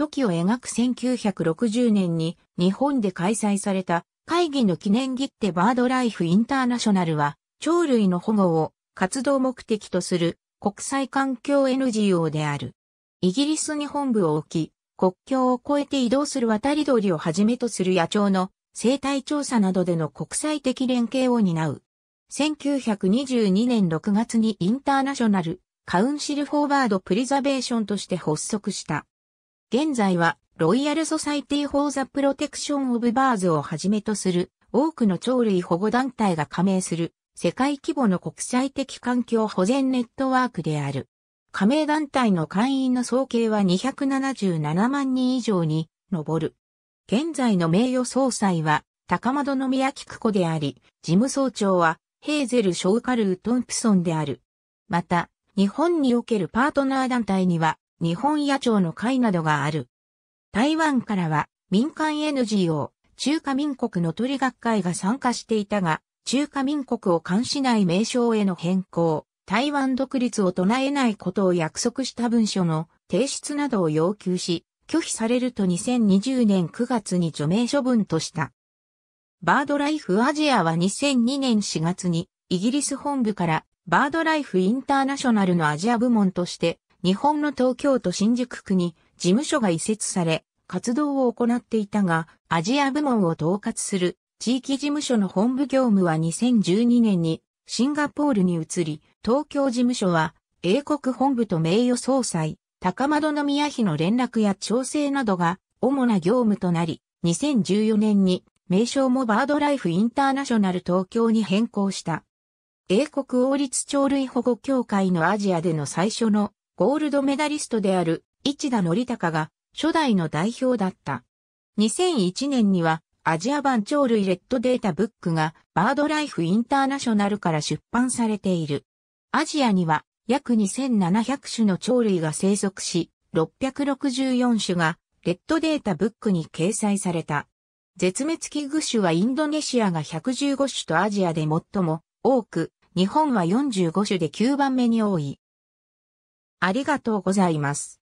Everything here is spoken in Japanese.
時を描く1960年に日本で開催された会議の記念切手バードライフインターナショナルは鳥類の保護を活動目的とする国際環境 NGO である。イギリスに本部を置き、国境を越えて移動する渡り鳥をはじめとする野鳥の生態調査などでの国際的連携を担う。1922年6月にインターナショナルカウンシルフォーバードプリザベーションとして発足した。現在は、ロイヤルソサイティ・フォー・ザ・プロテクション・オブ・バーズをはじめとする、多くの鳥類保護団体が加盟する、世界規模の国際的環境保全ネットワークである。加盟団体の会員の総計は277万人以上に上る。現在の名誉総裁は高窓宮菊子であり、事務総長はヘーゼル・ショーカルトンプソンである。また、日本におけるパートナー団体には日本野鳥の会などがある。台湾からは民間 NGO、中華民国の鳥学会が参加していたが、中華民国を監視内名称への変更、台湾独立を唱えないことを約束した文書の提出などを要求し、拒否されると2020年9月に除名処分とした。バードライフアジアは2002年4月にイギリス本部からバードライフインターナショナルのアジア部門として日本の東京都新宿区に事務所が移設され、活動を行っていたが、アジア部門を統括する地域事務所の本部業務は2012年にシンガポールに移り、東京事務所は英国本部と名誉総裁、高の宮妃の連絡や調整などが主な業務となり、2014年に名称もバードライフインターナショナル東京に変更した。英国王立鳥類保護協会のアジアでの最初のゴールドメダリストである市田則隆が初代の代表だった。2001年にはアジア版鳥類レッドデータブックがバードライフインターナショナルから出版されている。アジアには約2700種の鳥類が生息し、664種がレッドデータブックに掲載された。絶滅危惧種はインドネシアが115種とアジアで最も多く、日本は45種で9番目に多い。ありがとうございます。